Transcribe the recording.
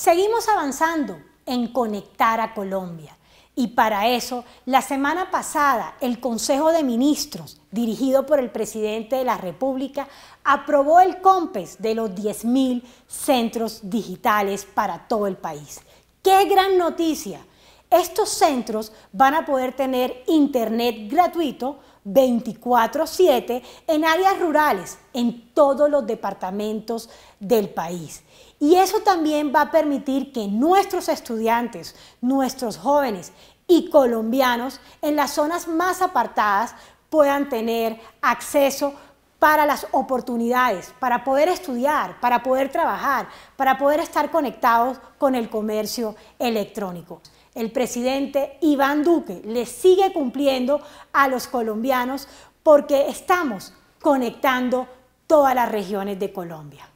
Seguimos avanzando en conectar a Colombia. Y para eso, la semana pasada, el Consejo de Ministros, dirigido por el presidente de la República, aprobó el COMPES de los 10.000 centros digitales para todo el país. ¡Qué gran noticia! Estos centros van a poder tener internet gratuito 24/7 en áreas rurales, en todos los departamentos del país. Y eso también va a permitir que nuestros estudiantes, nuestros jóvenes y colombianos en las zonas más apartadas puedan tener acceso para las oportunidades, para poder estudiar, para poder trabajar, para poder estar conectados con el comercio electrónico el presidente Iván Duque le sigue cumpliendo a los colombianos porque estamos conectando todas las regiones de Colombia.